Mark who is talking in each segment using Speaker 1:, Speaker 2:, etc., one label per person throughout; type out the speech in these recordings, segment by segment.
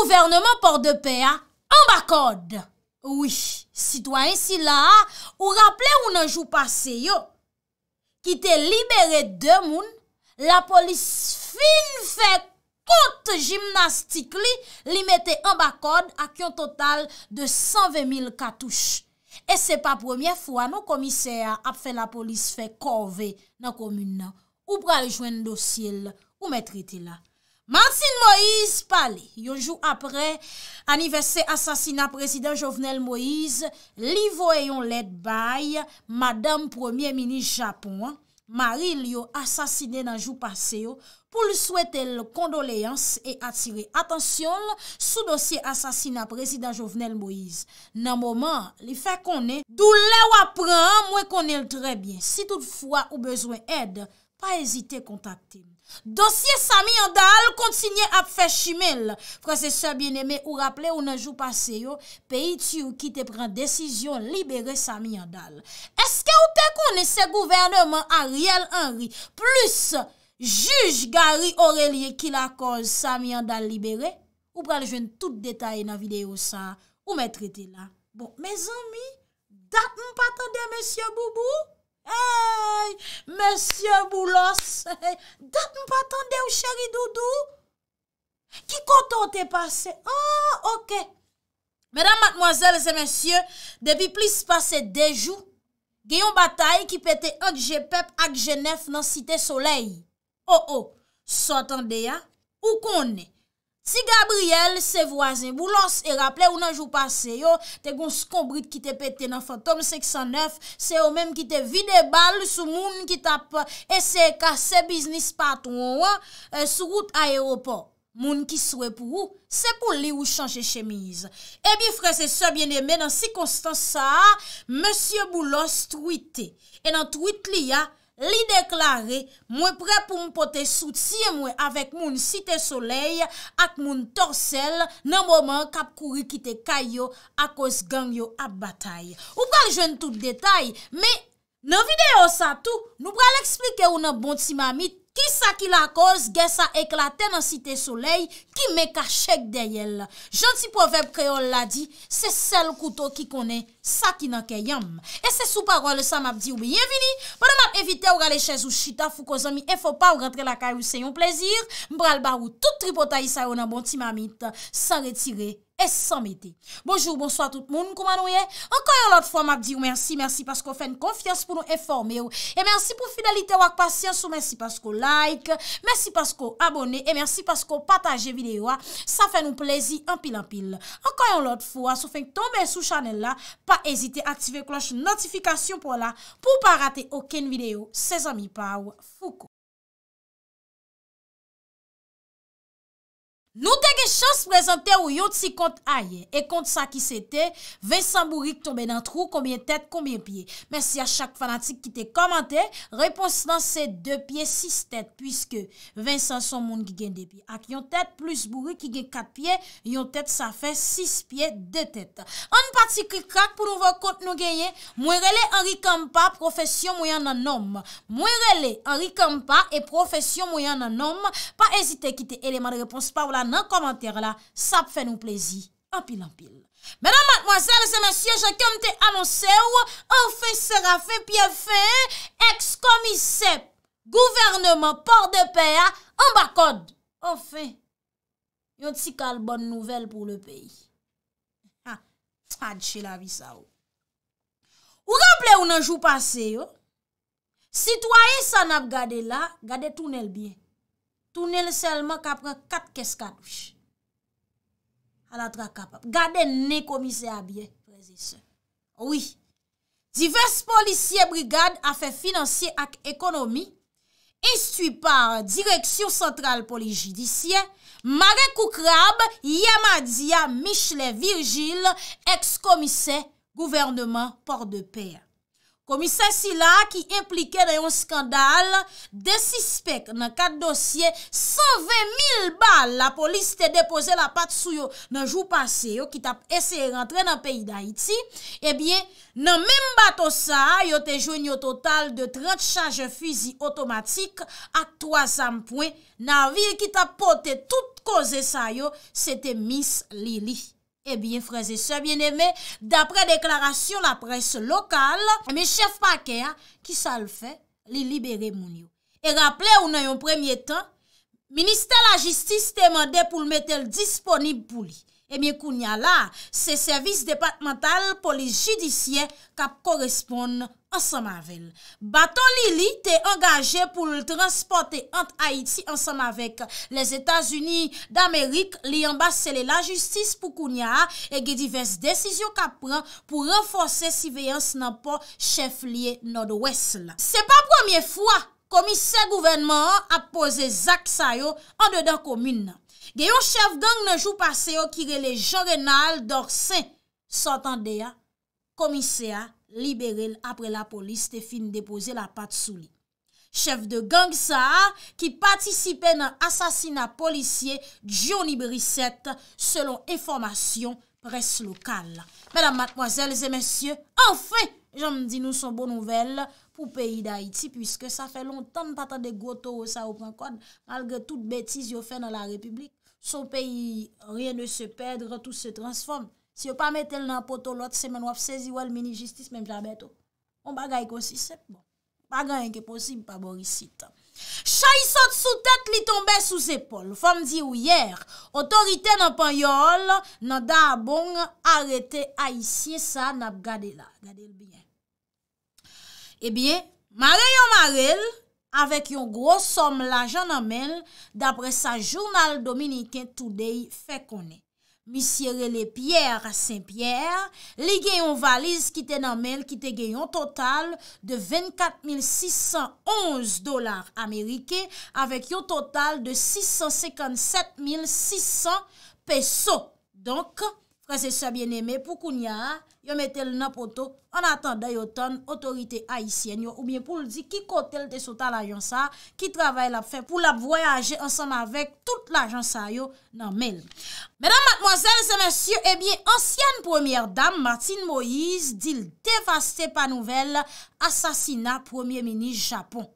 Speaker 1: Gouvernement Porte de Pea, an bak kode. Ou yi, sitwany si la, ou rappele ou nan jou pase yo, ki te libere demoun, la polis fin fe kote jimnastik li, li mette an bak kode ak yon total de 120.000 katouche. E se pa premier fwa, nou komise a ap fe la polis fe korve nan komoun nan. Ou pral jwen dosil, ou mette rite la. Martin Moïse Pali, yonjou apre aniversè asasina prezident Jovenel Moïse, li voyon led bay Madame Premier Ministre Japon, mari li yo asasine nan jou paseyo pou li souwete l kondoleans e atire. Atensyon, sou dosye asasina prezident Jovenel Moïse, nan mouman li fè konen, dou le wapren mwen konen l trebyen. Si toutfwa ou bezwen ed, pa ezite kontakte l. Dosye Samy Andal kontinye ap fe chimel Fransese bieneme ou rappele ou nan jou pase yo Peyi ti ou ki te pren desisyon libere Samy Andal Eske ou te kone se gouvernement Ariel Henry Plus juj Gary Aurelie ki la kon Samy Andal libere Ou pral jwen tout detaye nan videyo sa ou me trite na Bon, me zami, dat m patande M. Boubou? Hey, monsieur Boulos, dat m patande ou chèri doudou? Ki koton te pase? Ah, ok. Mèdam matmoazèles et messieurs, devy plis pase dejou. Gè yon batay ki pète Angepep ak Genèf nan site soleil. Oh, oh, sotande ya, ou konè? Si Gabriel se voazen Boulos e raple ou nan jou pase yo, te goun skombrit ki te pete nan fantom 609, se yo menm ki te vide bal sou moun ki tap ese kase biznis patoun ou, e, sou gout aéroport. Moun ki souwe pou ou, se pou li ou chanche chemise. E bi frese se bienemè nan si konstan sa, Monsie Boulos truite, e nan truite li ya, Li deklare mwen pre pou mwen pote souti mwen avèk moun site soley ak moun torsel nan mouman kap kouri kite kayo ak os gangyo ap batay. Ou pral jen tout detay, me nan videyo sa tou, nou pral explike ou nan bonti ma mit Ki sa ki la koz, gen sa eklaten an site soley, ki me ka chek dey el. Janti poveb kreol la di, se sel kouto ki kone, sa ki nan ke yam. E se sou parol sa map di ou biyevini, padan map evite ou gale chèz ou chita, fou kozomi e fò pa ou rentre la kaj ou se yon plezir, mbral bar ou tout tripotayi sa yon an bon ti mamit, sa retire. E san meti. Bonjou, bonsoit tout moun. Koumanou ye? Ankoyon lot fwa mak di ou mersi. Mersi paskou fèn konfians pou nou eforme ou. E mersi pou fidelite wak pasyans ou mersi paskou like. Mersi paskou abone. E mersi paskou pataje videyo a. Ah. Sa fèn ou plezi anpil anpil. Ankoyon lot fwa sou fèn tombe sou chanel la. Pa ezite aktive kloche notifikasyon pou la. Pou pa rate oken videyo. Se zami pa ou fuko. Nou te gen chans prezante ou yon ti kont a ye E kont sa ki se te Vincent Bouric tombe nan trou Komin tet, komin pie Mersi a chak fanatik ki te komante Repons nan se 2 pie, 6 tet Piske Vincent son moun ki gen debi Ak yon tet plus Bouric ki gen 4 pie Yon tet sa fe 6 pie, 2 tet An pati ki krak pou nou ve kont nou genye Mwerele Henri Kampa Profesyon mwen nan nom Mwerele Henri Kampa E profesyon mwen nan nom Pa ezite ki te eleman repons pa ou lan nan komantere la, sap fè nou plezi. Anpil, anpil. Mè nan matmoazèl, se mèsyè, jè kèm te anonsè ou, ofè, sè rafè, piè fè, eks komisèp, gouvernèman, port de pè, an bakod. Ofè, yon tsi kal bon nouvel pou le peyi. Ha, tchè la vi sa ou. Oh. Ou rample ou nan jou pase yo, oh? sitwa e san ap gade la, gade tou nel biye. ou nen selman kapran 4 keskat wish. Al atra kapap. Gade ne komise a bie. Prezi se. Oui. Diverse policie brigade a fe financie ak ekonomi, estui par direksyon sentral poli jidisye, Marek Koukrab, Yamadia Michele Virgil, eks komise gouvernement Porte de Peyan. Komisè si la ki implike nan yon skandal, desispek nan kat dosye 120.000 bal la polis te depose la pat sou yo nan jou pase yo ki tap ese rentre nan peyi d'Haïti. Ebyen eh nan men batou sa yo te joun yo total de 30 chanje fuzi otomatik ak 300 pwen nan viye ki tap pote tout koze sa yo se te mis li li. Ebyen eh freze se, bien eme, d'apre deklarasyon la pres lokal, ebyen chef pa ke a, ki sa l fe li libere moun yo. E rapple ou nan yon premye tan, Ministè la justice temande pou l metel disponib pou li. Ebyen eh koun ya la, se servis departemental polis judisyen kap korespond nou. Ansem avel, baton li li te engaje pou l transporte ant Haiti ansem avek les Etats-Unis d'Amerik li yon bassele la justice pou kounya e ge divers desisyon ka pran pou renfose si veyans nan po chef liye nan do wesla. Se pa premier fwa, komise gouvernement a pose zak sayo an de dan komine. Ge yon chef gang nan jou pase yo kire le jorenal dorsen, sotande ya, komise ya. Libere apre la polis, Stéphine dépose la pat souli. Chef de gang Saar ki patisipe nan asasina polisye Johnny Brissette selon informasyon pres lokal. Mèdam matmoazèl, zè mèsyè, an fè, jom di nou son bon nouvel pou peyi d'Haïti pwiske sa fè lontan patan de Goto ou Sao Pankon malge tout bètis yo fè nan la republik. Son peyi, rien ne se pèdre, tout se transforme. Si yo pa metel nan poto lot, semen wap sezi wal mini-justis menm jabeto. On bagay konsi sep bon. Bagan yon ke posib pa borisit. Chayisot sou tet li tombe sous epol. Fom di ou yer, otorite nan pan yol, nan da abong, arete a isye sa nan ap gade la. Gade l biyen. E eh bien, mare yon marel, avek yon gros som la jan amel, dapre sa jurnal dominiken today, fe konen. Misirele Pierre a Saint-Pierre, li gen yon valise ki te nan men, ki te gen yon total de 24,611 dolar Amerike, avek yon total de 657,600 peso, donk. Prese sebyen eme, pou koun ya, yon metel nan poto, an atan dayo ton otorite aisyen yo ou bien pou l di ki kote l te sota l ajan sa, ki travay l ap fe pou l ap voyaje ansan avèk tout l ajan sa yo nan men. Mèdam matmozèl, se mèsyo, ebyen eh ansyen premièr dam, Martine Moïse, dil devaste pa nouvel, asasina premièr mini Japon.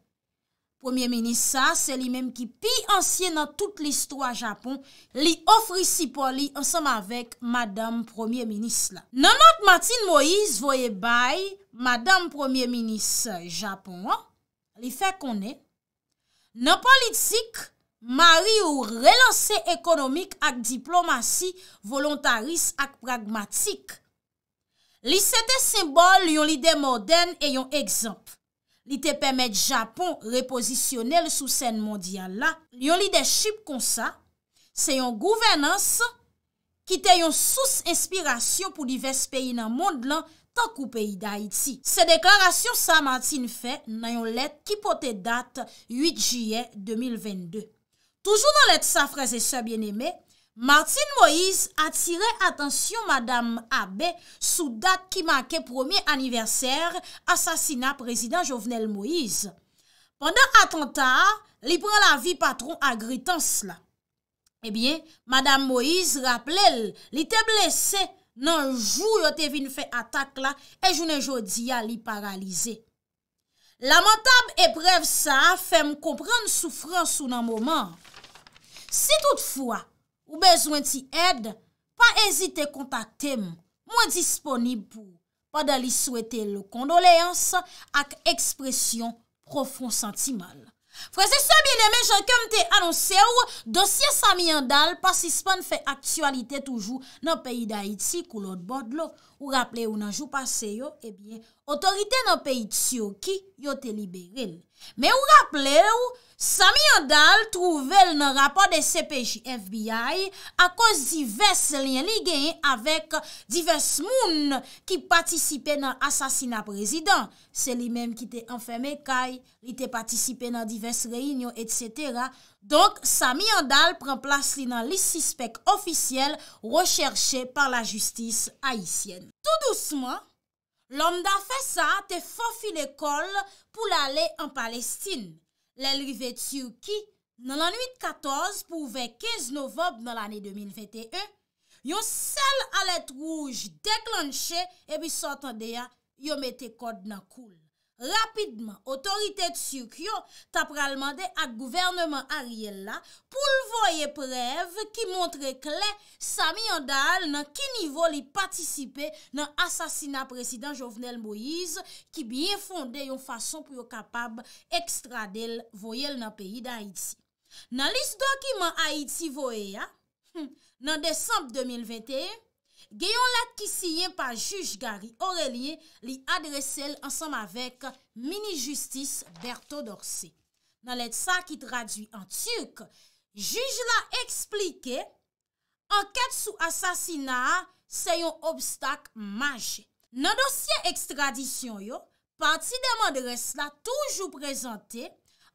Speaker 1: Premier Ministre sa, se li menm ki pi ansye nan tout l'histoire Japon, li ofri si poli ansam avek Madame Premier Ministre la. Nan mat Matin Moïse voye bay, Madame Premier Ministre Japon, li fe konen, nan politik, mari ou relanse ekonomik ak diplomasi, volontaris ak pragmatik. Li se de simbol yon lide modern e yon ekzamp. li te pemet Japon reposisyonel sou sèn mondyan la. Yon lidechip kon sa, se yon gouvenans ki te yon sous inspirasyon pou divers peyi nan mond lan tak ou peyi da iti. Se deklarasyon sa mantin fe nan yon let ki pote dat 8 juyen 2022. Toujou nan let sa fraze sa bien eme, Martin Moïse atire atensyon Madame Abbe sou dat ki make premier anniverser asasina Prezident Jovenel Moïse. Pendan atentat, li pran la vi patron agritans la. Ebyen, eh Madame Moïse rappele li te blese nan jou yo te vin fe atak la e jounen jodi ya li paralize. Lamentab e brev sa, fe m kompran soufran sou nan mouman. Si toutfoua, Ou bezwen ti ed, pa ezite kontakte mwen disponib pou pa dali souwete lo kondoleans ak ekspresyon profon sentimal. Franses, sa bine menjan kem te anonsye ou, dosye sa mi an dal pasispan fe aktualite toujou nan peyi da iti kou lot bod lo. Ou rappele ou nan jou pase yo, ebyen, otorite nan peyi tsyo ki yo te libere. Me ou rappele ou... Samy Andal trouvel nan rapor de CPJ FBI a koz divers liyen li genye avek divers moun ki patisipe nan asasina prezident. Se li menm ki te enfeme kaj, li te patisipe nan divers reinyon, et cetera. Donk, Samy Andal pren plas li nan lisispek ofisyel recherche par la justis haisyen. Tout douceman, lom da fe sa te fofi le kol pou la le an palestine. Lèlri vè tsyou ki, nan an 8-14 pou vè 15 Novob nan l'anè 2021, yon sel alèt rouj deklanche e bi sotan deya yon mète kod nan koul. Rapidman, otorite tsyok yo tap pralman de ak gouvernman Ariel la pou l voye preve ki montre kle sami yon dal nan ki nivou li patisipe nan asasina presidant Jovenel Moïse ki biye fonde yon fason pou yo kapab ekstradel voyel nan peyi d'Haïti. Nan lis dokiman Haïti voye, nan desamp 2021, Geyon la kisiyen pa juj Gari Aurelie li adresel ansam avek mini-justis Berto Dorsey. Nan let sa ki tradwi an turk, juj la eksplike anket sou asasina seyon obstak maje. Nan dosye ekstradisyon yo, pati deman de res la toujou prezante,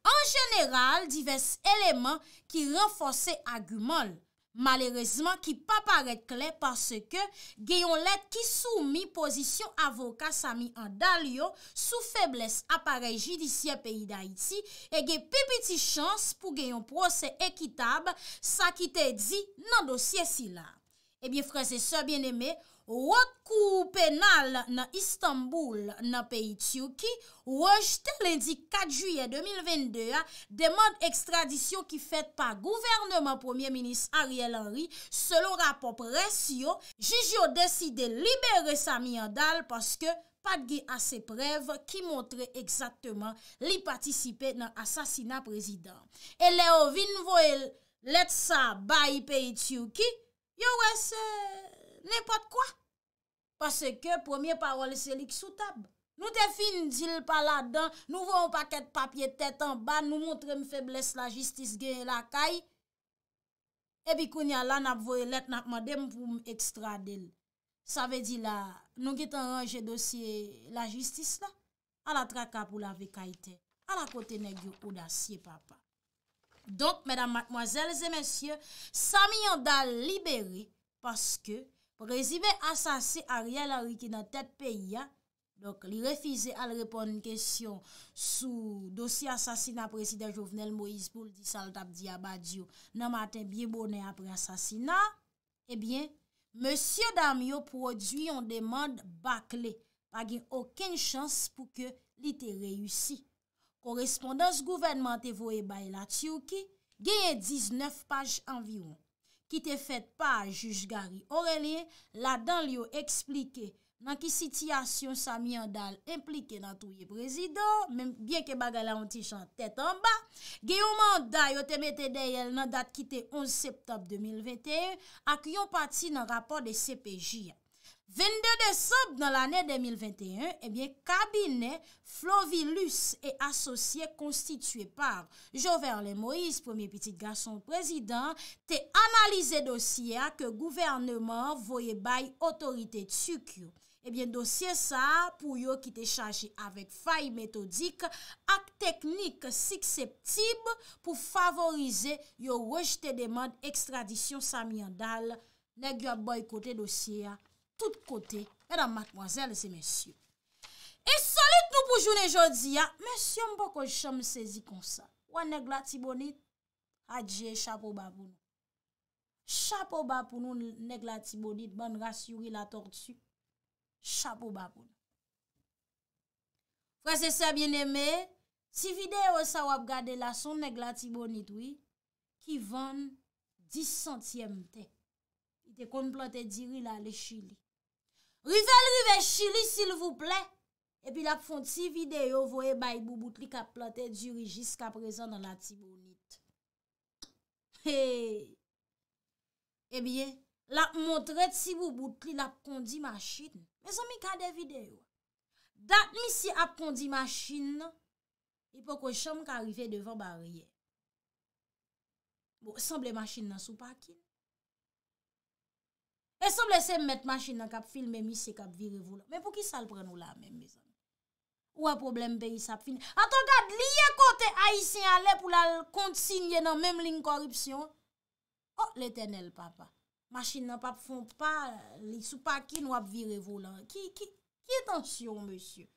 Speaker 1: an jeneral divers eleman ki renfose agumol. Malerezman ki pa paret kle parce ke geyon let ki soumi pozisyon avoka sami an dal yo sou febles apare jidisyen peyi da iti e ge pe peti chans pou geyon prose ekitab sa ki te di nan dosye si la. Ebyen eh freze so bien eme, wakou penal nan Istanbul nan peyi tsyou ki, wajte lendi 4 juye 2022, deman ekstradisyon ki fet pa gouvernman premier minis Ariel Henry, selo rapop resyo, jijyo deside libere sa miyandal, paske patgi ase prev ki montre eksatman li patisipe nan asasina prezident. E leo vin voel letsa bayi peyi tsyou ki, yo wese... Nè pat kwa. Pase ke premier parol se lik soutab. Nou te fin dil pa la dan. Nou vou an paket papye tet an ba. Nou montre m febles la jistis gen la kay. Ebi kounya la nap voye let nak madem pou m ekstra del. Sa ve di la nou git an range dosye la jistis la. A la traka pou la vekayte. A la kote negyo ou da siye papa. Donk, mèdam, mèkmoazèl, zè mèsyè. Sa mi yon da libere. Paske. Prezime asasin a riyal a riki nan tet peyi ya, dok li refize al repon n kesyon sou dosi asasin a presiden jovenel Moïse Boulti Saltabdi Abadio nan maten biye bonen apre asasin a, e bien, M. Damyo produyon deman bakle, pa gen oken chans pou ke li te reyusi. Korespondans gouvenman te vo e baye la tsyou ki, genye 19 paj anviron. Ki te fet pa a juj gari Aurelie, la dan li yo eksplike nan ki sityasyon sa mi yon dal implike nan touye prezido, men bien ke baga la onti chan tet an ba, ge yon manday o temete dey el nan dat ki te 11 septembre 2021 ak yon pati nan rapor de CPJ ya. 22 décembre nan l'année 2021, eh kabine Flovilus et Associés constitué par Joverle Moïse, premier petit garçon président, te analize dosyea ke gouvernement voye baye otorite tsyuk yo. Ebyen eh dosye sa pou yo ki te chaji avek faye metodik ak teknik sikseptib pou favorize yo wèjte deman ekstradisyon samyandal nek yo boykote dosyea. Tout kote, mèdam matmoazèl, se mèsyou. E solit nou pou joun e jodi ya, mèsyou mpo ko jom sezi kon sa. Ou an negla tibonit, adje, chapo baboun. Chapo baboun ou negla tibonit, ban rasyouri la tortu. Chapo baboun. Kwa se sa bien eme, si vide ou sa wap gade la son negla tibonit oui, ki van 10 centiyemte. I te komplante diri la le chili. Rivele, rivele, chili, s'il vous plè. E pi la pou fonde si videyo, voye bayi bouboutli ka plantè di rigis ka prezon nan la tibounit. E eh biye, la pou montre ti bouboutli la pou kondi ma chini. Mè son mi kade videyo. Dat mi si ap kondi ma chini nan, ipo kwen chanm ka rive devan barye. Bo, sanble ma chini nan sou pa ki. E sou blese m met machin nan kap filme misi kap virevou lan. Men pou ki sal pren ou la men mizan? Ou a problem be yi sap fin? A ton gad liye kote a yi se ale pou la kontsigne nan menm lin korupsyon? O, oh, le tenel papa. Machin nan pap fon pa, li sou pa ki nou ap virevou lan. Ki, ki, ki, ki etansyon monsiou?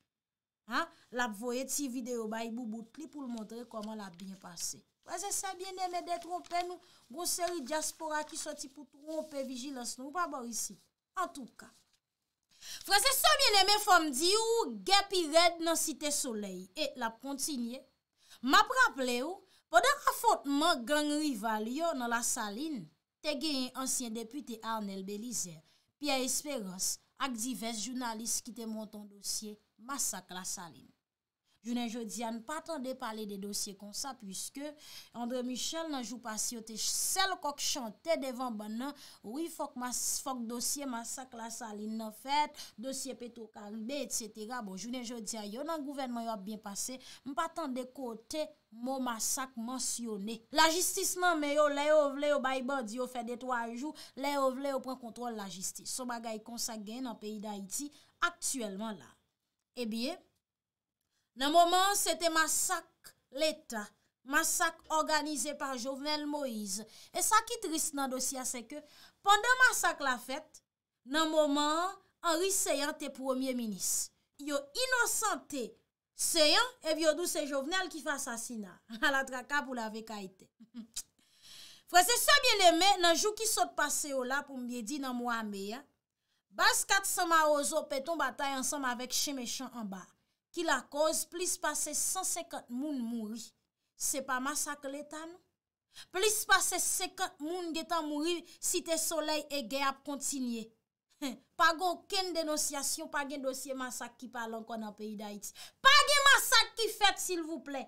Speaker 1: Ha? La pou voye ti video bayi bou bout pli pou l montre koman la bin pase. Frase sa bieneme det rompe nou, gwo seri diaspora ki soti pou rompe vigilans nou, wap waw isi, an touka.
Speaker 2: Frase sa bieneme fom
Speaker 1: di ou, gepi ved nan site solei, e la kontinye, ma praple ou, pwede rafotman glan rival yo nan la saline, te gen yon ansyen depute Arnel Belizer, pi a esperans ak divers jounalist ki te monton dosye, masak la saline. Jounen Jeudia, nou patan de pale de dosye kon sa, pwiske Andre Michel nan jou pasi, yo te sel kok chante devan ban nan, oui fok dosye masak la saline nan fet, dosye peto kalbe, etc. Bon, jounen Jeudia, yo nan gouvenman yo ap bin pase, nou patan de kote mo masak mansyone. La jistisme men yo, le yo vle yo bayi bandi, yo fe de twa jou, le yo vle yo pren kontrol la jistisme. So bagay kon sa gen nan peyi da iti, aktuelman eh la. Ebiye, Nan mouman, se te masak l'Etat, masak organize par Jovenel Moïse. E sa ki trist nan dosya se ke, pandan masak la fèt, nan mouman, Henri Seyen te promye minis. Yo inosante Seyen, evyo dou se Jovenel ki fa sasina. A la traka pou la veka ite. Fwa se sa bieneme, nan jou ki sot pase yo la pou mbyedi nan mouame ya, bas kat sa ma ozo peton batay ansam avek cheme chan anba. Ki la koz, plis pase 150 moun mouri, se pa masak letan. Non? Plis pase 50 moun getan mouri, si te solei e ge ap kontinye. Pa gen oken denosyasyon, pa gen dosye masak ki palan kon an peyi da iti. Pa gen masak ki fet, sil vouple.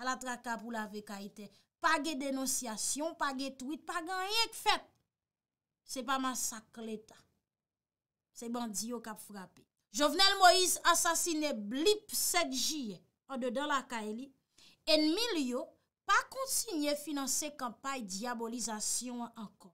Speaker 1: A la traka pou la veka ite, pa gen denosyasyon, pa gen tweet, pa gen yek fet. Se pa masak letan. Se bandi yo kap frape. Jovenel Moïse asasine blip 7 jye, an de do la ka e li, enmi li yo pa kontinye finanse kampay diabolizasyon an kon.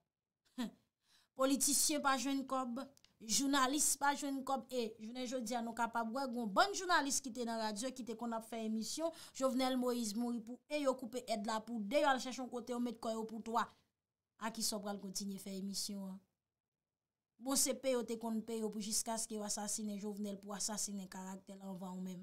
Speaker 1: Politisyen pa jwen kob, jounalist pa jwen kob, e jwenen jodi anon kapabwe, gwen bon jounalist ki te nan radyo, ki te kon ap fe emisyon, Jovenel Moïse mouni pou e, yo koupe ed la pou de, yo al chèchon kote omet koyo pou toa, a ki sobral kontinye fe emisyon an. Bon se pe yo te kon pe yo pou jiska se ki yo asasine jovenel pou asasine karakter an van ou men.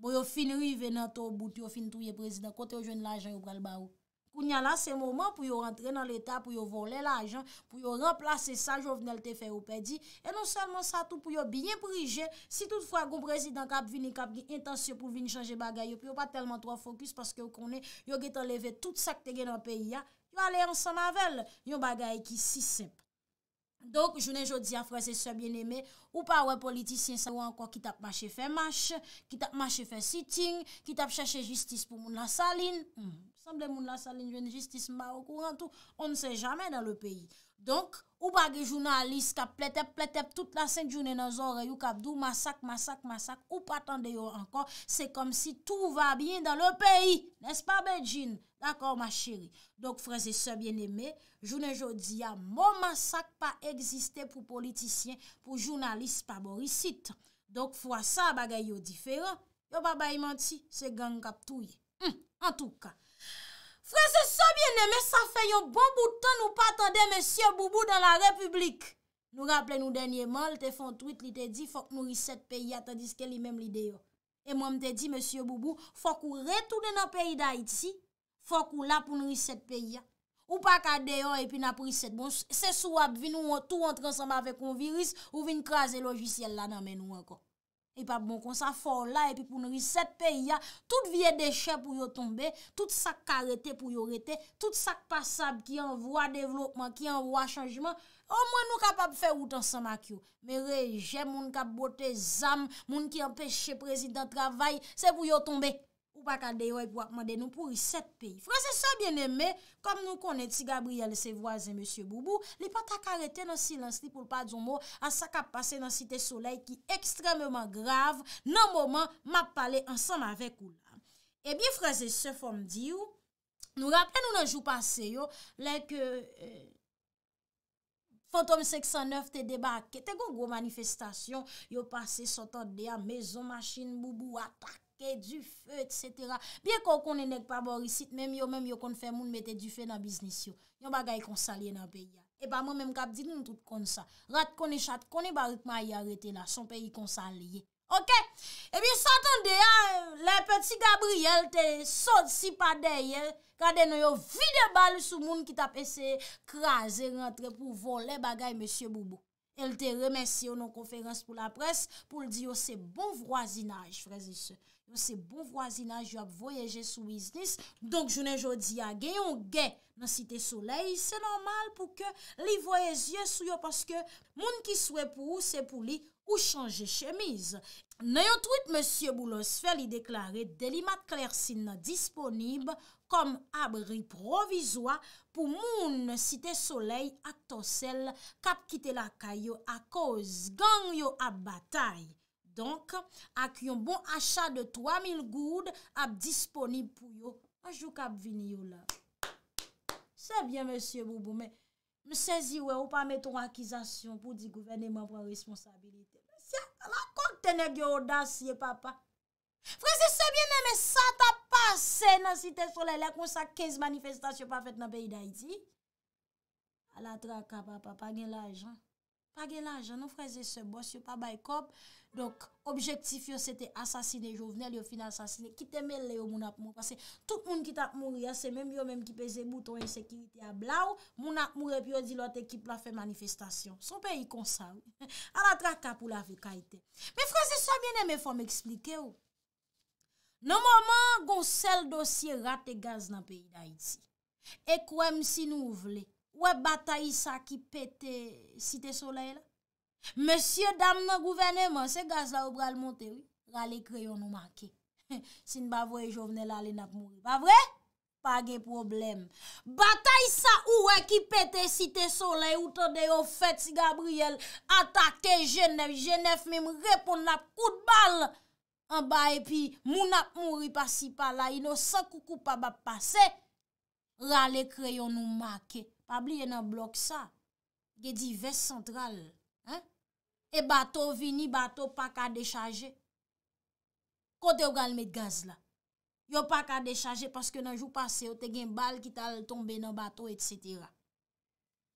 Speaker 1: Bon yo fin rive nan to bout, yo fin touye prezident kote yo jwen l'ajan yo pral ba ou. Kou nyan la se mouman pou yo rentre nan l'Etat pou yo volen l'ajan, pou yo remplase sa jovenel te fe ou pedi, e non selman sa tou pou yo biyen prije, si toutfwa goun prezident kap vini kap di intensyon pou vini chanje bagay, yo pou yo pa telman to an fokus paske yo konen, yo get enleve tout se kte gen an peyi ya, yo ale yon san avel, yon bagay ki si semp. Donk, jounen jodi afre se se bien eme, ou pa wè politisyen sa yon anko ki tap mache fe mache, ki tap mache fe siting, ki tap chache justice pou moun la salin. Hmm, Samble moun la salin jounen justice mba okur an tou, on ne se jamen nan le peyi. Donk, ou pa ge jounen alis kap pletep, pletep, tout la sen jounen nan zore yon kap dou, masak, masak, masak, ou pa tende yon anko, se kom si tou va bien nan le peyi, nes pa bedjin? D'akor, ma chéri. Dok, franse sebyen eme, jounen jodi ya mou masak pa egziste pou politisyen, pou jounalist pa borisit. Dok, fwa sa bagay yo diferan. Yo ba ba imanti, se gang kap touye. En touka. Franse sebyen eme, sa fè yon bon boutan nou patande, Monsie Boubou, dan la republik. Nou rappele nou denye man, lte fon truit li te di, fok nou riset peyi, atan diske li mem li deyo. E mou mte di, Monsie Boubou, fok ou retou den nan peyi da iti, Fok ou la pou nou riset pe ya. Ou pa ka deyon epi nap riset bon. Se sou ap vin ou an tou an transama vek an virus ou vin krasen lojisyel la nan men ou an kon. E pap bon kon sa fok ou la epi pou nou riset pe ya. Tout vie de che pou yo tombe. Tout sak karete pou yo rete. Tout sak pasab ki an vwa devlopman, ki an vwa chanjman. Ou mwen nou kapap fe ou tan samak yo. Me reje moun kap bote zam, moun ki an peche prezident travay, se pou yo tombe. pou pa ka deyo e pou akman de nou pou riset peyi. Frase se bien eme, kom nou koneti Gabriel se voazen M. Boubou, li pa ta karete nan silans li pou pa djoumou a sa ka pase nan site solei ki ekstrememan grav, nan mouman map pale ansan avek ou la. Ebi eh frase se fom diyo, nou rappe nou nan jou pase yo, leke, eh, Fantome 609 te debake, te goun goun manifestasyon, yo pase sotande a mezon machin Boubou atak. Kè di fè, et sètera. Biè kò konenèk pa borisit, mèm yo mèm yo kon fè moun mètè di fè na biznis yo. Nyon bagay konsalye nan pey ya. E ba mèm mèm kap di nou nou tout kon sa. Rat konen chat konen barik ma yarete na, son pey konsalye. Ok? E bi sotan de ya, le peti Gabriel te sod si pa dey, kade nou yo vide bal sou moun ki tap ese, kraze rentre pou vol le bagay mèsyè bobo. El te remensi yo nan konferans pou la pres pou l di yo se oh, bon vwazinaj, frezi se. Se bon vwazinaj yo ap voyeje sou iznis, donk jounen jodi ya gen, yo gen nan site soley, se normal pou ke li voyeje sou yo paske moun ki sou e pou ou se pou li ou chanje chemiz. Neyon tout monsie Bouloz fè li deklare delimat kler sin disponib kom abri provizwa pou moun site soley ak tosel kap kite lakay yo ak koz gang yo ap batay. Donk ak yon bon achat de 3000 goud ap disponib pou yo ajou kap vini yo la. Sebyen monsie Boubo, me sezi we ou pa meton akizasyon pou di gouverne mwen vwa responsabilite. Tia, la kòk tène gyo odansye, papa. Fransè sebyenème sa ta pase nan si tè solè lè kon sa 15 manifestasyon pa fèt nan beyi da iti. Ala traka, papa, pa gen la ajan. A gen la jan nou fraze se bwos yo pa baykop. Donk objektif yo se te asasine jovnel yo final asasine. Ki te mel le yo moun ap moun. Pase tout moun ki tak moun yase. Mem yo menm ki peze bouton ensekirite a bla ou. Moun ap moun epi yo di lot ekip la fe manifestasyon. Son pe yi konsa ou. A la tra kap ou la fe kaiten. Me fraze se a mene me fwa me eksplike ou. Nan mouman gon sel dosye rate gaz nan peyi da iti. E kouem si nou ou vle. Ouè bata isa ki pète site soleil la? Monsie dam nan gouvenement, se gaz la ou bral monte, rale kreyon nou make. Sin bavre jovne lale nap mouri. Bavre? Page problem. Bata isa ouè ki pète site soleil, ou tade yo fèt si Gabriel, atakte jenef, jenef mèm repon nap kout bal. An ba epi, moun ap mouri pasi pala, ino sa koukou pa bap pase, rale kreyon nou make. Pabli yon nan blok sa, ge di vest sentral, e bato vini, bato pa ka dechaje, kote ou gal met gaz la, yo pa ka dechaje, paske nan jou pase, ou te gen bal ki tal tombe nan bato, et cetera.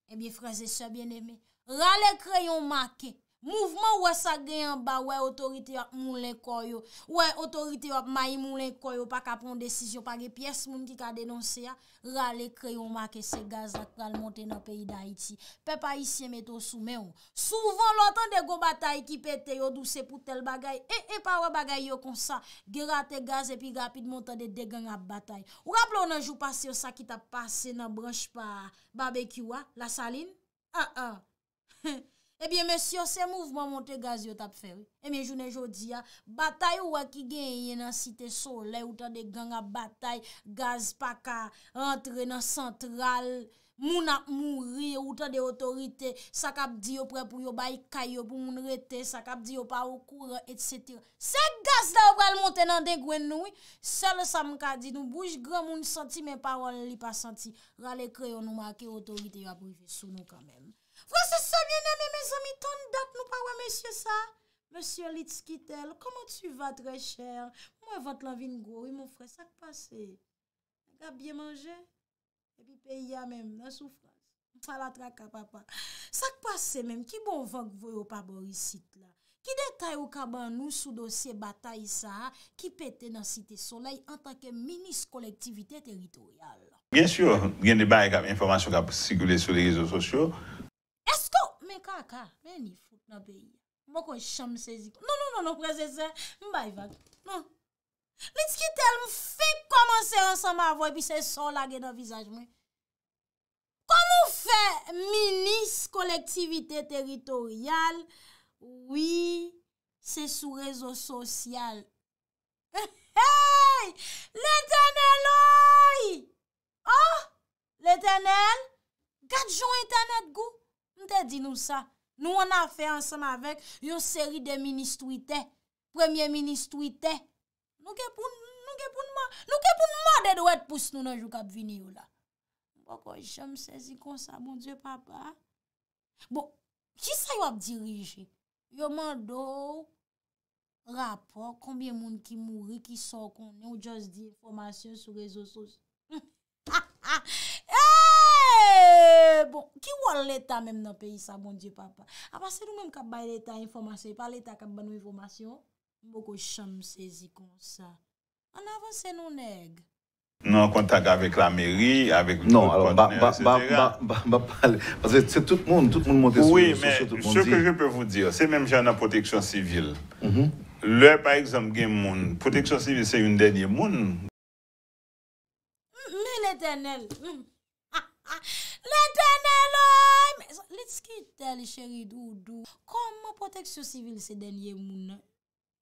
Speaker 1: E eh biye fraze sa, bien eme, rale krayon make, Mouvment wè sa gen yon ba wè otorite wè moun lè koyo, wè otorite wè may moun lè koyo pa ka pon desisyon pa gen piyes moun ki ka denonse ya, rale kreyon ma ke se gaz ak pral monte nan peyi da iti. Pe pa isye meto sou men ou. Souvan lò tan de go batay ki pète yo douse pou tel bagay, e e pa wè bagay yo kon sa, gerate gaz epi rapid montan de degan ap batay. Wè plo nan jou pasyon sa ki ta pase nan branche pa barbekywa, la saline, a ah, a. Ah. Ebyen eh monsyon, se mouvman monte gaz yo tap feri. Emyen eh jounen joudi ya, ah, batay ou akigenye ah, nan site sole, outan de ganga batay, gaz paka, entre nan sentral, moun ap mouri, outan de otorite, sakap diyo pre pou yo bayi kayo pou moun rete, sakap diyo pa ou kura, etc. Se gaz da ou kal monte nan degwen nou, sel sa mou ka di nou, bouj gran moun senti, men parol li pa senti, rale kreyo nou maki otorite yo apoujou sou nou kamen. Kwa se sa vye nanen me zami ton dat nou parwa mesye sa? Monsye Litski tel, koman tu va tre chèr? Mwen vat lan vin gori, moun fre, sa kwa se? Da bie manje? E di pe ya men, la soufa. Fa la traka, papa. Sa kwa se men, ki bon vank voyo pa borisit la? Ki detay ou ka ban nou sou dosye bata isa? Ki pete nan site solei an takè minis kolektivite teritorial?
Speaker 2: Gen siyo, gen di baye ka mwen informasyon ka psikule sou le rezo sosyo.
Speaker 1: E kaka, men ni fote nan peyi. Mwen kon chanm sezi. Non, non, non, prese non, se. Mwen bay vat. Non. Lit ki tel mwen fe komanse ansanman avoy bi se son la gen avizaj mwen. Komo fe? Minis, kolektivite teritorial. Oui, se sou rezo sosyal. Hey! Le tenel oy! Oh! Le tenel! Gat joun internet gou? te di nou sa. Nou an a fe ansan avek yo seri de minis tu ite. Premier minis tu ite. Nou ke poun, nou ke poun nou ke poun mwade de wetpous nou nan jou kap vini yo la. Mwen bon, kon jèm sezi konsa, mwen bon djè papa. Bon, ki sa yo ap dirije? Yo mandou rapor, konbyen moun ki mouri, ki so kon, nou jòs di informasyon sou rezo sos. Ha ha ha! Bon, ki wol l'Etat menm nan peyi sa, moun di papa? A pa se nou menm ka bay l'Etat informasyon, e pa l'Etat kan ban mwen informasyon, mou ko chanm sezi kon sa. An avanse nou neg.
Speaker 2: Non kontak avek la meri, avek nou partner, etc. Non, alo, ba pale. Se tout moun, tout moun monte sou, tout moun di. Se mèm jan nan proteksyon sivil, lè par exemple gen moun, proteksyon sivil se yon denye moun.
Speaker 1: Men eten el. Ha ha ha. Lè denè lò, lè tskitè lè chèri doudou. Koman poteksyon sivil se denye moun?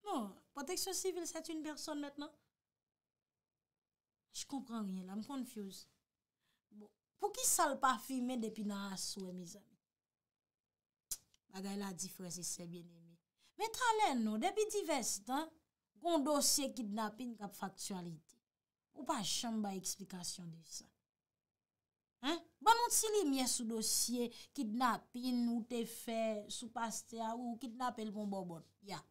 Speaker 1: Non, poteksyon sivil se et yon person mèt nan? J konpran mwen, lè m konfyoz. Bon, Pou ki sal pa fime depi nan aswe mizan? Bagay la difresi se bènen. Mè tralè nou, depi divestan, kon dosye kidnapin kap faktualite. Ou pa chanm ba eksplikasyon di sa? Hein? Bon, on si les miens sous dossier, kidnapping ou te fait sous pasteur ou kidnapper le bon bonbon. Ya. Yeah.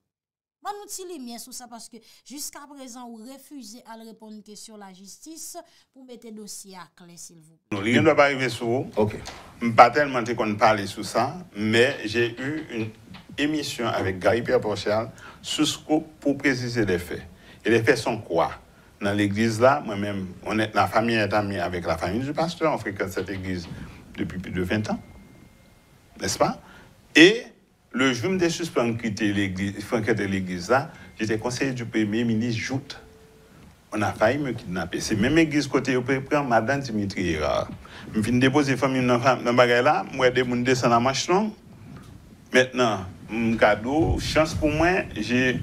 Speaker 1: Bon, on si les miens sous ça parce que jusqu'à présent, vous refusez à répondre à une question la justice pour mettre le dossier à clé, s'il vous
Speaker 2: plaît. Rien ne doit pas arriver sur vous. Ok. Pas tellement qu'on parle sous ça, mais j'ai eu une émission avec Gary Pierre Porchal sous pour préciser les faits. Et les faits sont quoi? dans l'église-là, moi-même, on est, la famille est amie avec la famille du pasteur, on fréquente cette église depuis plus de 20 ans, n'est-ce pas Et le jour où je me suis quitter l'église-là, j'étais conseiller du premier ministre jout. On a failli me kidnapper. C'est même l'église côté au je Madame Dimitri. Je déposé déposer famille dans le bagage là, Je des suis descendent à la marche Maintenant, mon cadeau, chance pour moi, j'ai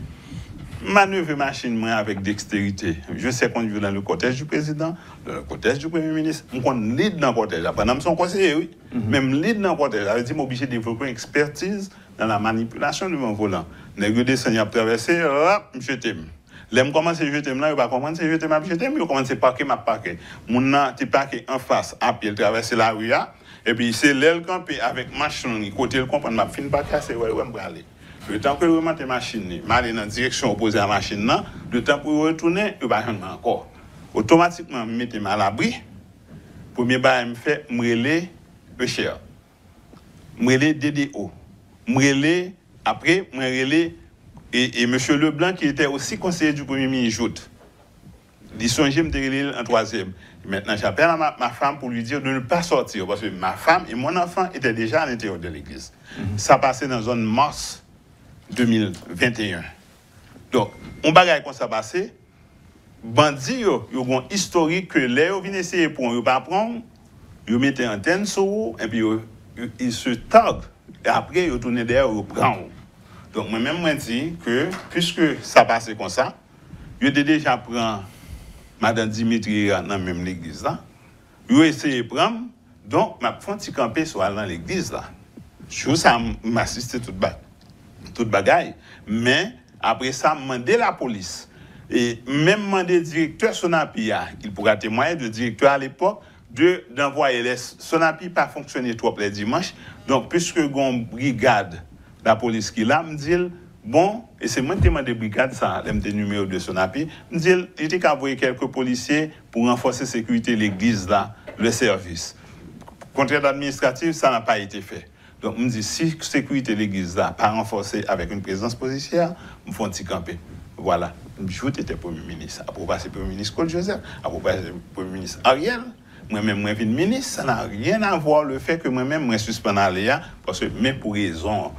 Speaker 2: manœuvrer machine avec dextérité. Je sais qu'on est dans le cortège du président, dans le cortège du premier ministre. On prend lead dans le cortège. Après, nous son conseiller, oui. Mhm. Même lead dans le cortège. Je suis obligé de développer une expertise dans la manipulation du vent volant. je suis a traversé, là, je t'aime. Lèm à je la, yo pa komanse jetem ap jeter, yo commence pake map pake. Moun nan Je pake en face, ap yel travese la et epi se lèl kanpe avèk machin, kote l kompan ma fin pake ase wè wè aller. Le temps que vous remontez la machine, vous allez dans la direction opposée à la machine, le temps pour vous retourner, vous ne encore. Automatiquement, vous mettez à l'abri. Premier bail, fait je cher, cher. Je DDO. Je après, je et, et M. Leblanc, qui était aussi conseiller du Premier ministre, août Il songeait, je en troisième. Maintenant, j'appelle ma, ma, femme pour lui dire de ne pas sortir, parce que ma femme et mon enfant étaient déjà à l'intérieur de l'église. Mhm. Ça passait dans une zone morse. 2021. Donc, on bagaye kon sa basse, bandi yo, yo kon historik ke le yo vine seye pon, yo pa prong, yo mette anten so yo, epi yo, yo se tag, apre yo tounen deye yo prong. Donc, mwen mwen mwen di, ke, kiske sa basse kon sa, yo dede jan prong madan Dimitri ya nan menm l'eglize la, yo eseye prong, donk, map fon ti kampe so al nan l'eglize la. Chou sa m'assiste tout bak. tout mais après ça, ça, demandé la police et même le directeur Sonapi ah, il pourra témoigner, de à à l'époque de d'envoyer les. Sonapi pas fonctionné trop le dimanche, donc puisque on brigade la police qui la, dit bon, et moi qui des brigades brigade ça, le numéros de Sonapi, mdil, jete quelques policiers pour renforcer quelques policiers sécurité l'église, la, le service. contraire d'administratif, ça n'a pas été fait. Don m di, si sekwite le gizla pa renfose avèk yon prezidans pozisyè, m fon ti kampe. Vola, m jout etè promi menis. Apropa se promi menis kol Josep, apropa se promi menis Ariel, mwen mè mwen vin menis, sa nan ryen avòr le fè ke mwen mè mwen suspèn alè ya, pou se mè pou rezon,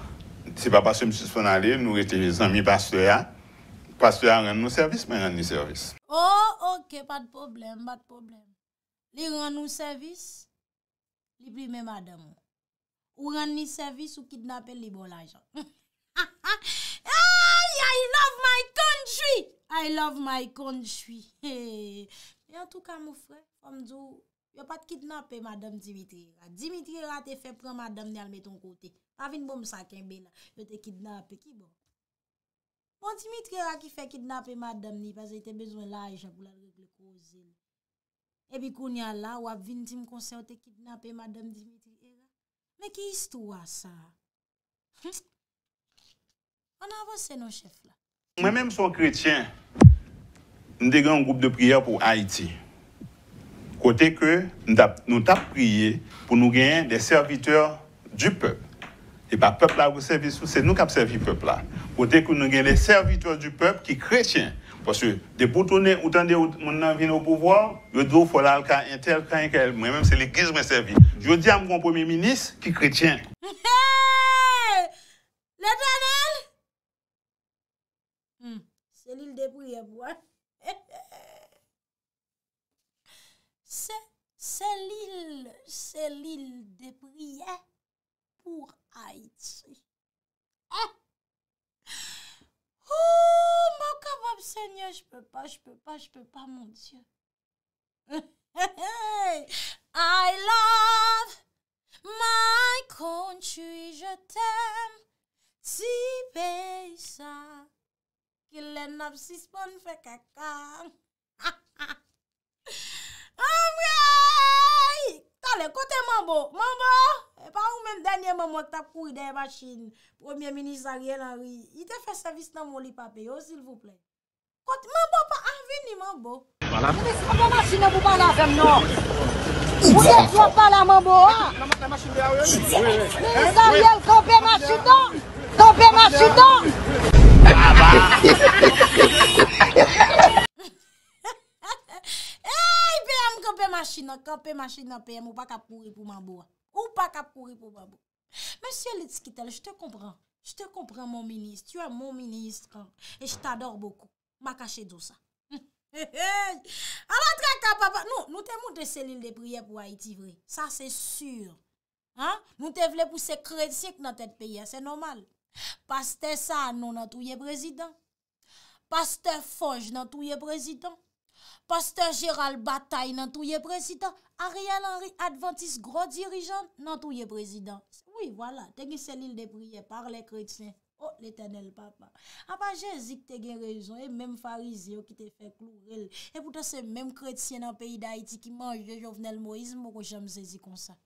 Speaker 2: se pa pa se mwen suspèn alè, nou rete rezon mi pastoyan, pastoyan ren nou servis, mè ren nou servis.
Speaker 1: Oh, ok, pat problem, pat problem. Li ren nou servis, li pli mè madèmou. Ou ran ni servis ou kidnapè li bon lajan. Ay, I love my country! I love my country! Ya tout ka mou fre, om djou, yo pa te kidnapè Madame Dimitri. Dimitri ra te fe bon? bon, pre Madame ni al meton kote. A vin bon msaken be na, yo te kidnapè. Ki bon? Moun Dimitri ra ki fe kidnapè Madame ni pese te bezwen lajan pou lave le kouzine. Ebi koun ya la, wap vin ti mkonsen yo te kidnapè Madame Dimitri. Mais qui histoire ça? Hein? On avance nos chefs là.
Speaker 2: Moi-même, je suis chrétien. Nous avons un groupe de prière pour Haïti. Côté que nous avons prié pour nous gagner des serviteurs du peuple. Et pas bah, peuple là, vous service c'est nous qui avons servi le peuple là. Côté que nous avons des serviteurs du peuple qui sont chrétiens. De pou tonne ou tande ou moun nan vine ou pouvoor, yo do folal ka entel kan enkel, mwen mèm se l'ikiz mè sevi. Yo di am kon pò mè minis ki kretyen.
Speaker 3: Le tanel,
Speaker 1: se l'il de pouye mwen. Se l'il, se l'il de pouye pou a itse. O, mokabab, senyo, jpe pa, jpe pa, jpe pa, monsyo. I love my kon, choui, je tem, si be sa, ki le nab si spon fe kaka. Kote mambo, mambo, e pa ou men denye mambo tap kouy dey machini Ou men meni zaryel anwi, i te fe servis nan moli pape, yo zil vouple Kote mambo pa anvi ni mambo Meni
Speaker 4: zaryel kompe machinan, kompe machinan
Speaker 1: Ou pa kap kouri pou mambou Ou pa kap kouri pou mambou Monsieur Litskitel, jte kompran Jte kompran moun minist, jwa moun minist E jte ador bokou Ma kache dousa Anan tra kap apap Nou te moun te selil de priye pou a iti vre Sa se sur Nou te vle pou se kredsik nan tet peye Se normal Paste sa anon nan touye prezident Paste foj nan touye prezident Pastor Gérald Bataille nan touye prezident, Ariel-Henri Adventis, gro dirijan nan touye prezident. Oui, wala, te gen selil de priye par le kredsyen. Oh, l'eternel papa. Aba, je zik te gen rezon, e mem farizi yo ki te fek louril. E pouta se mem kredsyen nan peyi da iti ki manj de jovenel moizm ou jem zizi konsak.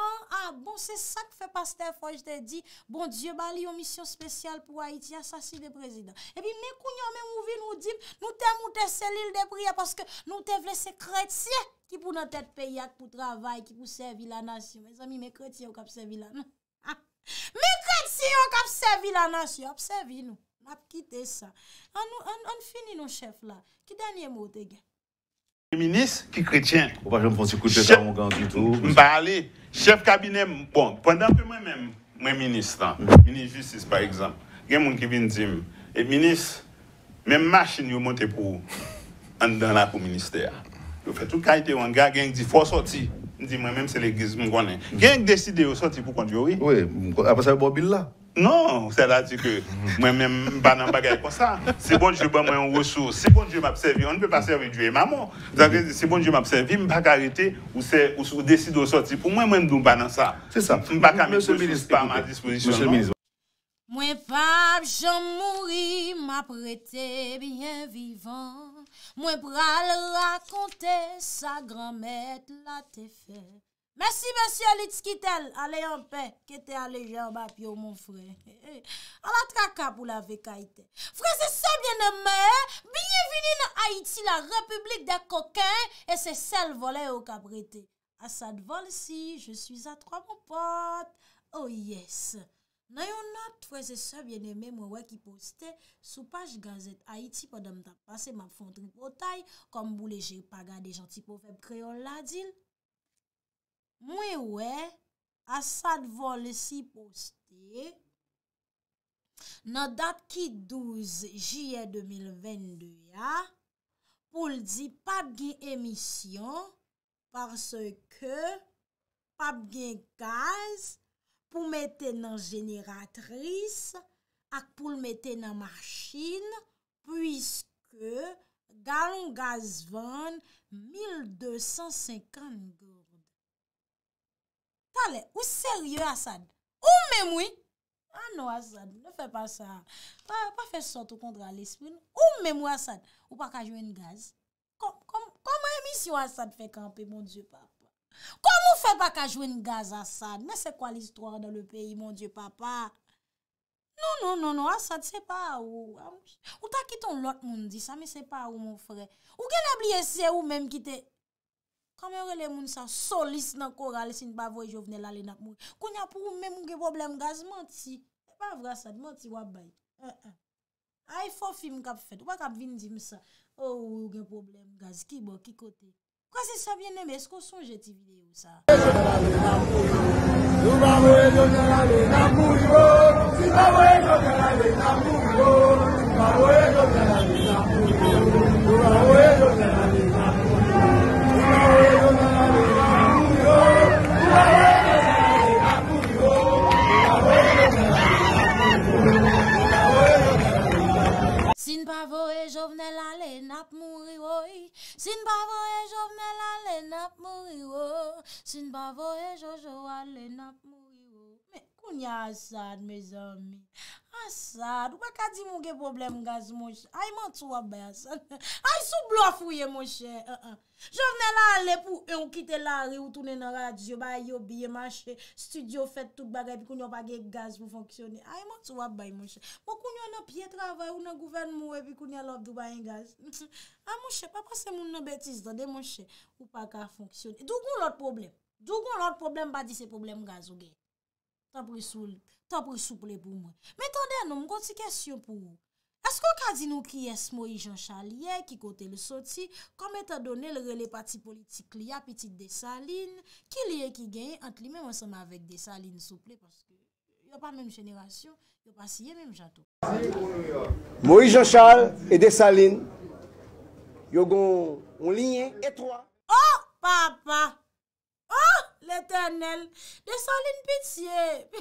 Speaker 1: Oh, ah, bon, se sak fe paste fwa j te di, bon, dje bali yon misyon spesyal pou Haiti, yon sasi de prezident. E pi, mè kounyan mè mouvi nou di, nou te mou te selil de pria, paske nou te vlese kretse, ki pou nan tete peyak, pou travay, ki pou servi la nasyon. Mè zami, mè kretse yon kap servi la nasyon. Ah, mè kretse yon kap servi la nasyon, ap servi nou. Mè ap kite sa. An finin nou chef la. Ki denye mou te gen?
Speaker 2: Minis ki kretyen, mba ale, chef kabine mbon, pandan fe mwen mwen ministran, minis justice par exemple, gen mwen kivin zim, e minis, men masin yo monte pou, an dan la pou minister, yo fetou kaiten wangar genk di fosoti, genk deside yo soti pou kondyori, apasa bobilla? Non, se la di ke mwen mè m banan bagay kon sa, se bon di jè ban mwen yon resou, se bon di jè m apsevi, on ne pe pa serve diwe maman, se bon di jè m apsevi, mwen pa karete ou se ou deside ou soti, pou mwen m banan sa, mwen pa kame koujous pa m a dispozisyon.
Speaker 1: Mersi mersi alits kitel, ale yon pen, kete ale jen bap yo moun frey. A la traka pou la vek ayite. Freze se biene me, biye vini nan Ayiti la republik de koken, e se sel vole ou ka brete. Asad vol si, je suis a troa moun pot. Oh yes! Nayon nat, freze se biene me mwen wek ki poste, soupaj gazet Ayiti poda mta pase ma fontri potay, kom boule jen pa gade janti pou feb kreyon la dil. Mwen we, asad vol si poste, nan dat ki 12 jye 2022 ya, pou l di pap gen emisyon, parce ke pap gen gaz pou mette nan jeneratris ak pou l mette nan machin, pwiske galon gaz van 1250 gr. Ou seriou Asad? Ou mèmoui? Anou ah Asad, ne fè pa sa. Pa fè sotou kontra l'espin. Ou mèmoui Asad? Ou pa kajouen gaz? Kom mèmoui si ou Asad fè kampe, mon dieu papa? Kom ou fè pa kajouen gaz Asad? Mè se kwa l'histoire nan le peyi, mon dieu papa? Non, non, non, Asad, se pa ou. Ou ta kiton lot, moun di sa, mè se pa ou, moun frey. Ou gen abli ese ou mèm kite... Kwa mè wè lè moun sa solis nan kora lè sin bavoy jovne lalè nan moun. Kwa nyapou mè moun gen problem gaz manti. Kwa mè vrasad manti wabay. Eh, eh. A yi fò film kap fèt wak ap vin di msa. Oh, ou gen problem gaz ki bo ki kote.
Speaker 3: Kwa se sa bè nè mè esko sonje ti bè
Speaker 4: msa. Kwa mè wè moun sa solis
Speaker 5: nan kora lè nan moun.
Speaker 1: Sinbavo e jovmel ale nap mou. Mwenye Asad, mwenye Asad, ou pa ka di mwen ge problem gaz mwenche? Ay mwen tou ap bay Asad? Ay sou blof ouye mwenche? Je vnen la ale pou e ou kite la re ou toune nan radyo, bayo, biye, manche, studio, fet tout bagay, pi koun yo pa ge gaz pou fonksyone. Ay mwen tou ap bay mwenche? Mwen koun yo nan piye travay ou nan guvenmou e pi koun yo lop do bayen gaz? Ay ah, mwenche, pa pa se moun nan betis do, de mwenche, ou pa ka fonksyone. Dou goun lout problem, dou goun lout problem ba di se problem gaz ouge? T'a prit souple pou mwen. Mwen tande anon, mwen konti kèsyon pou mwen. Esko kazi nou ki es Moïse Jean-Charles yè, ki kote le soti, kome t'a donè le rele pati politik li apitit desaline, ki li yè ki genye ant li mè mwen seman avèk desaline souple, koskou, lè pa mèm jenèvasyon, lè pa si yè mèm jatou.
Speaker 5: Moïse Jean-Charles et desaline, yo gon, on linye,
Speaker 1: etroi. Oh, papa! Desaline pitiye.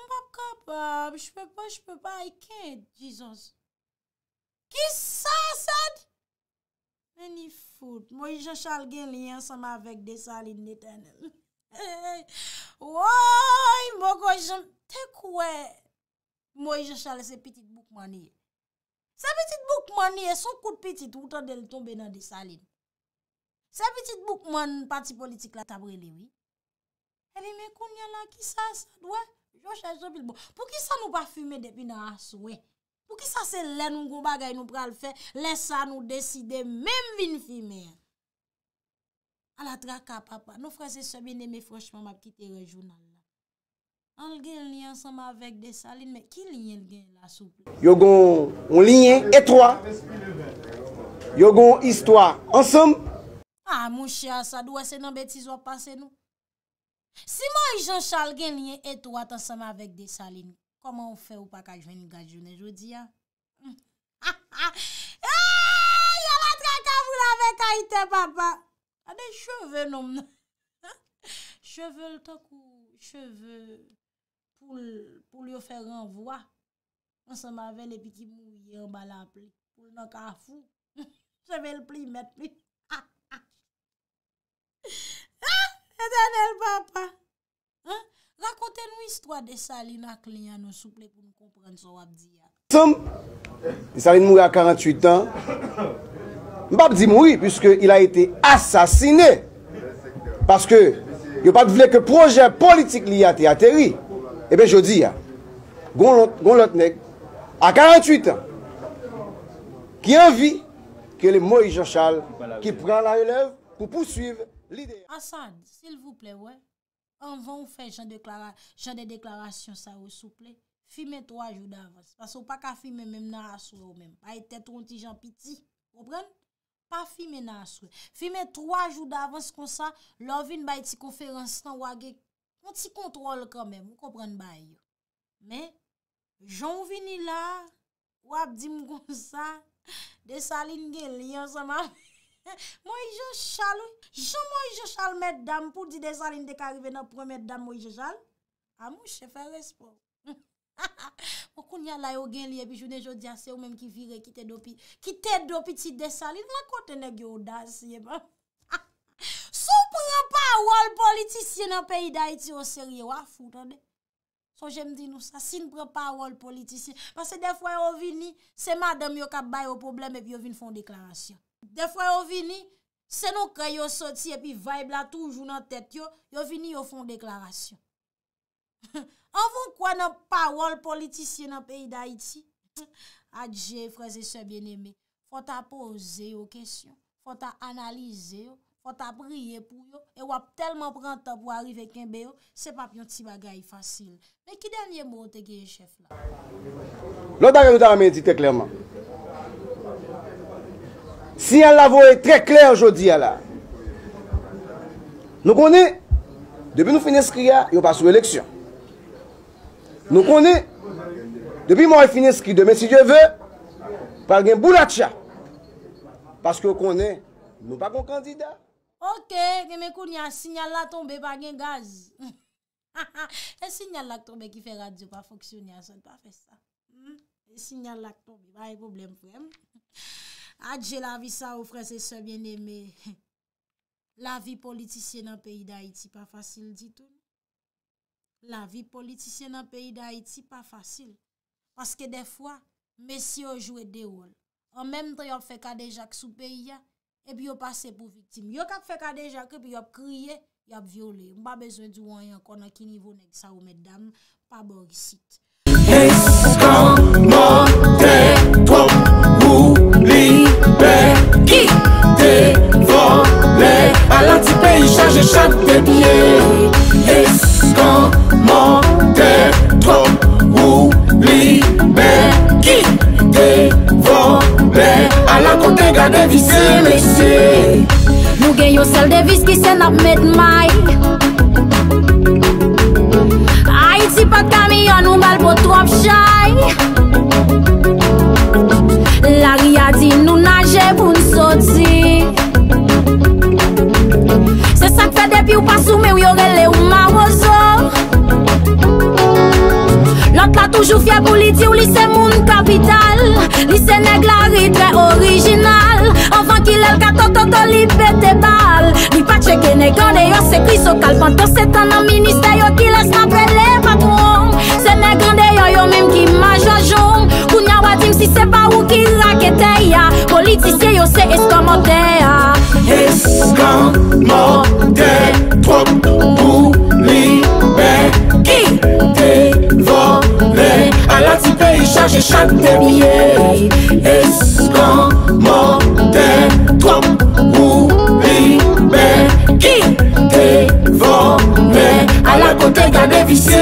Speaker 1: Mpap kapab, jpe pa jpe pa iked, jizonsi. Kisa sa? Meni fout, mweni jachal gen li yansama vek desaline pitiye. Woy, mweni jachal gen li yansama vek desaline pitiye. Sa petit bouk mani e son kout petit ou tan del ton benadi salin. Sa petit bouk mani n'pati politik la tabre liwi. E li men kon n'yala ki sa sa dwe, jousha e zopil bon. Pou ki sa nou pa fume depi nan aswe? Pou ki sa se lè nou gou bagay nou pral fè, lè sa nou deside men vin fime. A la traka papa, nou frese sebe ne me fwanchman ma pite rejounan. Al gen liye ansama vek de saline, me ki liye gen la
Speaker 5: soupe? Yon ah, gen yon liye etroa, yon gen yon histwa ansam.
Speaker 1: A, moun chia sa, dwe se nan beti zwa pase nou. Si moun jansha al gen liye etroat ansama vek de saline, koman ou fe ou pa ka jwen yon gajou ne jodi ya? A, yon vatre akavou la vek a ite papa. A ah, de cheve nom nan. Non. Cheve l'takou, cheve... pou lyo fè renvwa. Mwen seman ven lè piti mou yon balan kou. Mwen ka fou. Semen pli mè pli. Etenel papa. Rakote nou istwa de sali la klinan mwen souple kou mwen
Speaker 5: fè kwen so wap di ya. Somme, sali nou mou ya 48 an. Mwen pa di mou yi pwiske il a ete asasine. Pwiske yon pat vle ke proje politik li yate ateri. Ebe, eh jodi ya, Gon Lotnek, a 48 an, ki anvi ke le Moïse Jochal, ki pran la elev, pou pousuive l'idéal.
Speaker 1: Hassan, s'il vous plè, wè, anvan ou fè jen de deklarasyon sa, wè, souplè, fime 3 jou d'avans. Pasou pa ka fime, mèm nan aswè ou mèm. Ay te tronti jan piti, pou pran, pa fime nan aswè. Fime 3 jou d'avans kon sa, lò vin bay ti konferans nan wagek. ti kontrol komem, ou kopren bay yo. Me, joun vini la, wap di mgon sa, desaline gen li an sa ma. Mo yon chal, joun mo yon chal met dam pou di desaline dek arive nan promet dam, mo yon chal. A moun chefe respo. Po koun yon la yo gen li epi jounen joun di ase ou menm ki vire ki te do pi, ki te do pi ti desaline la kote ne gyo odas ye man. Pa wol politisyen nan peyi da iti yo seri yo a fout an de. So jèm di nou sa, sin pre pa wol politisyen. Pase defwè yo vini, se madèm yo ka bay yo probleme epi yo vini fon deklarasyon. Defwè yo vini, se nou kè yo soti epi vaib la toujou nan tèt yo, yo vini yo fon deklarasyon. An voun kwa nan pa wol politisyen nan peyi da iti? Adjè, frèzè, sè bienèmè. Kon ta pose yo kèsyon, kon ta analize yo. On ta priye pou yo, e wap telman prantan pou arrive kenbe yo, se pap yon ti bagayi fasil. E ki denye moun te genye chefl?
Speaker 5: Lo ta genye, lo ta reme yon dite klerman. Si yon lavo e tre kler jodi yon la. Nou konen, depi nou finen skri ya, yon pa sou eleksyon. Nou konen, depi moun finen skri demen, si diyo ve, par genye boulat ya. Paske yo konen, nou pa kon kandida.
Speaker 1: Ok, gen men koun ya sinyal la tombe pa gen gaz. E sinyal la tombe ki fe radio pa foksyon ya, son pa fe sa. Hmm? E sinyal la tombe, baye problem pou em. Adje la vi sa ou fre se se bien eme. La vi politisyen an peyi da iti pa fasil di tou. La vi politisyen an peyi da iti pa fasil. Paske de fwa, me si yo jwe de wol. An menm tre yo fe ka deja k sou peyi ya, E pi yo pase pou vitim Yo kak fe ka deja ki pi yo ap kriye Yo ap viole Mpa bezwen di wanyan konan ki nivou
Speaker 4: men sa ou men dam Paborg sit A devise mese
Speaker 1: Muge yo sel devise ki sen ap met may A iti pa kamiyon Ou mal po trop chay Lari adi nou nage Poun soti Se sak fe depi ou pasoume ou yore Pat la toujou fye pou li di ou li se moun kapital Li se neg la ri tre orijinal Anvan ki lel ka to to to li be te bal Li pache ke negande yo se kri so kal Pantos se tan nan minister yo ki les nabre le patroum Se negande yo yo menm ki majajoum Koun ya wadim si se pa ou ki rakete ya Politisye yo se eskomode ya
Speaker 4: Eskomode Trok pou li be bal La type est chargée chaque dernier. Escondé, trompe, oublie, mais qui te vendait à la côte d'un évissé.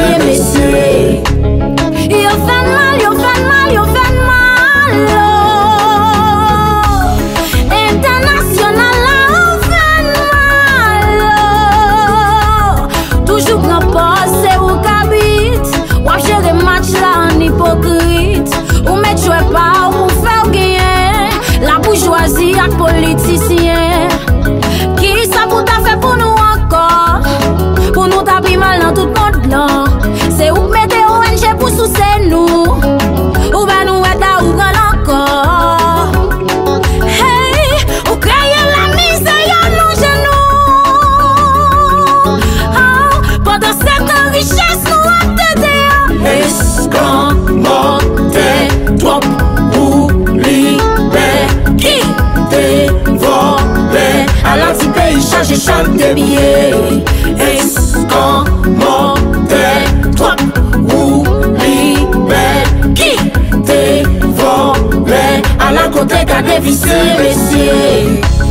Speaker 4: Je change des billets. Escamandez, toi ou libère qui t'es volé à la côté qu'a dévissé messieurs.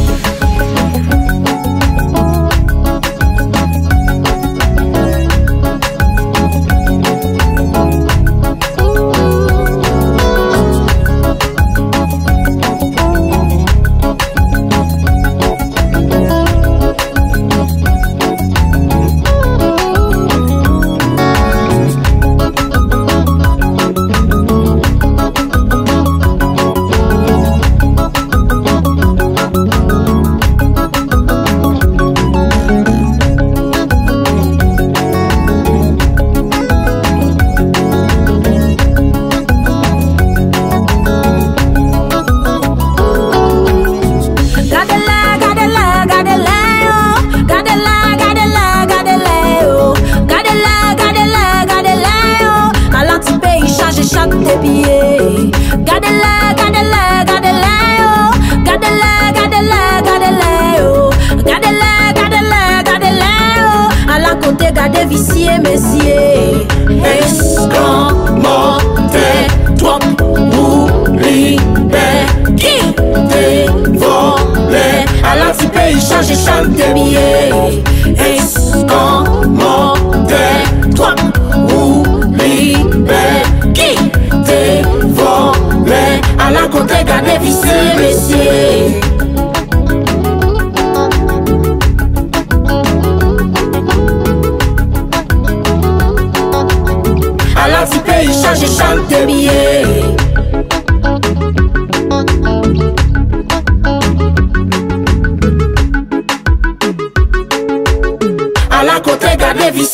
Speaker 4: Kwa se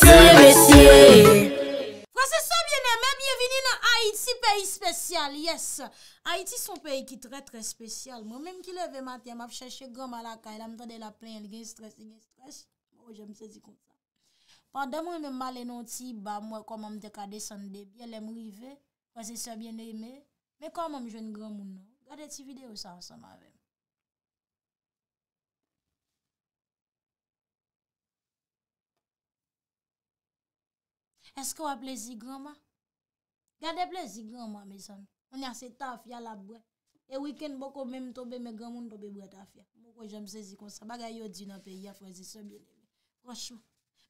Speaker 1: so biene men, biyevini nan Haiti, peyi spesyal, yes! Haiti son peyi ki tre tre spesyal, men menm ki leve mati, ap chache gom ala kay, la mtande la pen, el gen stres, en stres, yo jen se di koum. Pwa da mwen men male nouti, ba mwen kwa mwen dekade san debi, el mou yve, kwa se so biene men, men kwa mwen jen gom moun, wade ti video sa ansan avè. Eske w aplezi granma? Gade plezi granma me son. On yase taf ya la bwe. E wiken bokou mèm tobe mè granmoun tobe bwe taf ya. Mokou jèm se zi konsa. Bagay yo di nan pe yaf wèzi se bie. Rochman.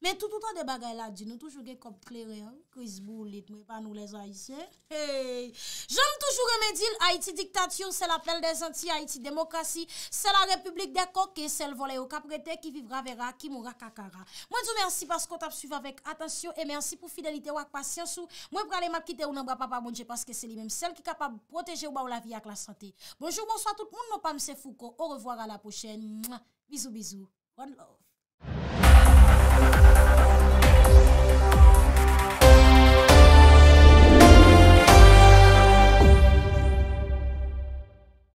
Speaker 1: Mwen tout an de bagay la di, nou toujou gen komple re, kriz bou lit, mwen pa nou le zay se. Hey, jom toujou remedi l'Haiti diktasyon, se la pel de zanti, Haiti demokrasi, se la republik de koke, se l'vole ou kaprete, ki vivra vera, ki moura kakara. Mwen tou mersi paskot ap suvi avèk, atensyon, e mersi pou fidelite wak pasyansou, mwen pralè mak kite ou nan bra papa moun, je paske se li mèm sel ki kapab proteje ou ba ou la vi ak la sante. Bonjour, bonsoit tout moun, mwen non pa mse fouko, ou revoar a la pochè, mwen, bizou